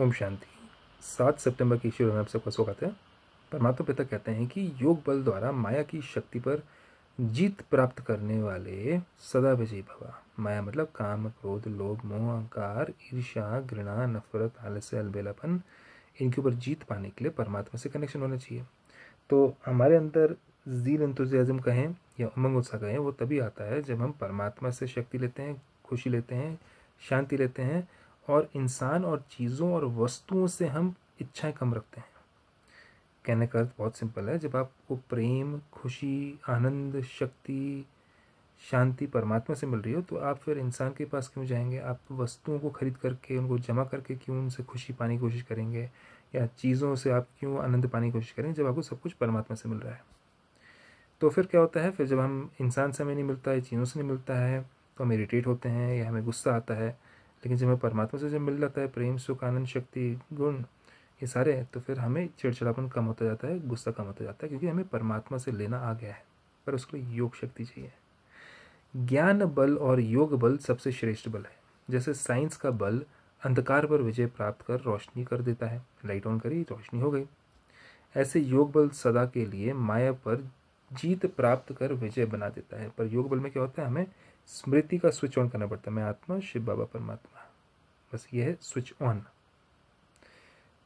ओम शांति सात सितंबर की शुरू में आप सबका स्वागत है परमात्मा पिता कहते हैं कि योग बल द्वारा माया की शक्ति पर जीत प्राप्त करने वाले सदा विजय भवा माया मतलब काम क्रोध लोभ मोह अहंकार ईर्षा घृणा नफरत आलस्य अलबेलापन इनके ऊपर जीत पाने के लिए परमात्मा से कनेक्शन होना चाहिए तो हमारे अंदर जील इंतज़म कहें या उमंग उत्साह कहें वो तभी आता है जब हम परमात्मा से शक्ति लेते हैं खुशी लेते हैं शांति लेते हैं और इंसान और चीज़ों और वस्तुओं से हम इच्छाएं कम रखते हैं कहने का अर्थ बहुत सिंपल है जब आपको प्रेम खुशी आनंद शक्ति शांति परमात्मा से मिल रही हो तो आप फिर इंसान के पास क्यों जाएंगे आप वस्तुओं को खरीद करके उनको जमा करके क्यों उनसे खुशी पाने की कोशिश करेंगे या चीज़ों से आप क्यों आनंद पाने की कोशिश करेंगे जब आपको सब कुछ परमात्मा से मिल रहा है तो फिर क्या होता है फिर जब हम इंसान से हमें नहीं मिलता है चीज़ों से नहीं मिलता है तो हम इरीटेट होते हैं या हमें गुस्सा आता है लेकिन जब हमें परमात्मा से जब मिल जाता है प्रेम सुख आनंद शक्ति गुण ये सारे तो फिर हमें चिड़चिड़ापन कम होता जाता है गुस्सा कम होता जाता है क्योंकि हमें परमात्मा से लेना आ गया है पर उसके लिए योग शक्ति चाहिए ज्ञान बल और योग बल सबसे श्रेष्ठ बल है जैसे साइंस का बल अंधकार पर विजय प्राप्त कर रोशनी कर देता है लाइट ऑन करी रोशनी हो गई ऐसे योग बल सदा के लिए माया पर जीत प्राप्त कर विजय बना देता है पर योग बल में क्या होता है हमें स्मृति का स्विच ऑन करना पड़ता है मैं आत्मा शिव बाबा परमात्मा बस ये है स्विच ऑन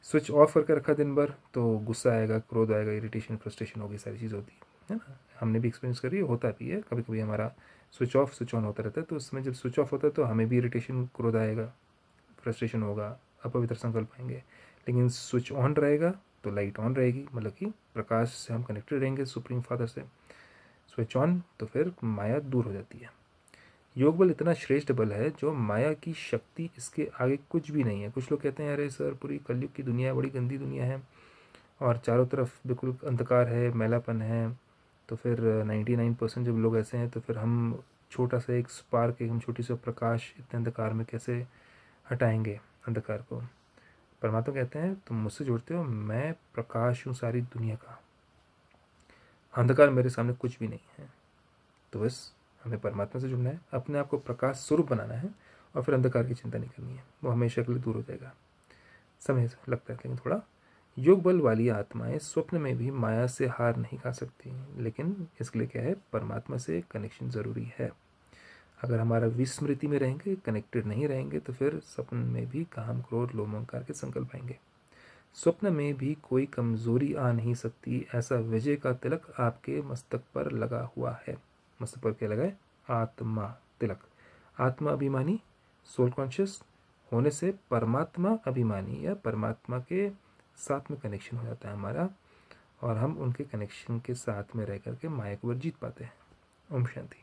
स्विच ऑफ करके रखा दिन भर तो गुस्सा आएगा क्रोध आएगा इरिटेशन फ्रस्ट्रेशन होगी सारी चीज़ होती है ना हमने भी एक्सपीरियंस करी होता भी है कभी कभी हमारा स्विच ऑफ स्विच ऑन होता रहता है तो उसमें जब स्विच ऑफ होता है तो हमें भी इरिटेशन क्रोध आएगा फ्रस्ट्रेशन होगा अपवित्र संकल्प आएंगे लेकिन स्विच ऑन रहेगा तो लाइट ऑन रहेगी मतलब कि प्रकाश से हम कनेक्टेड रहेंगे सुप्रीम फादर से स्विच ऑन तो फिर माया दूर हो जाती है योग बल इतना श्रेष्ठ बल है जो माया की शक्ति इसके आगे कुछ भी नहीं है कुछ लोग कहते हैं अरे सर पूरी कलयुग की दुनिया बड़ी गंदी दुनिया है और चारों तरफ बिल्कुल अंधकार है मैलापन है तो फिर नाइन्टी नाइन परसेंट जब लोग ऐसे हैं तो फिर हम छोटा सा एक स्पार्क एक हम छोटी सा प्रकाश इतने अंधकार में कैसे हटाएंगे अंधकार को परमात्मा कहते हैं तुम मुझसे जुड़ते हो मैं प्रकाश हूँ सारी दुनिया का अंधकार मेरे सामने कुछ भी नहीं है तो बस हमें परमात्मा से जुड़ना है अपने आप को प्रकाश स्वरूप बनाना है और फिर अंधकार की चिंता नहीं करनी है वो हमेशा के लिए दूर हो जाएगा समय लगता है लेकिन थोड़ा योग बल वाली आत्माएं स्वप्न में भी माया से हार नहीं खा सकती लेकिन इसके लिए क्या है परमात्मा से कनेक्शन ज़रूरी है अगर हमारा विस्मृति में रहेंगे कनेक्टेड नहीं रहेंगे तो फिर स्वप्न में भी काम क्रोध लोमंकार के संकल्प आएंगे स्वप्न में भी कोई कमजोरी आ नहीं सकती ऐसा विजय का तिलक आपके मस्तक पर लगा हुआ है मस्तक पर क्या लगा है आत्मा तिलक आत्मा अभिमानी सोल कॉन्शियस होने से परमात्मा अभिमानी या परमात्मा के साथ में कनेक्शन हो जाता है हमारा और हम उनके कनेक्शन के साथ में रह करके माया को जीत पाते हैं ओम शांति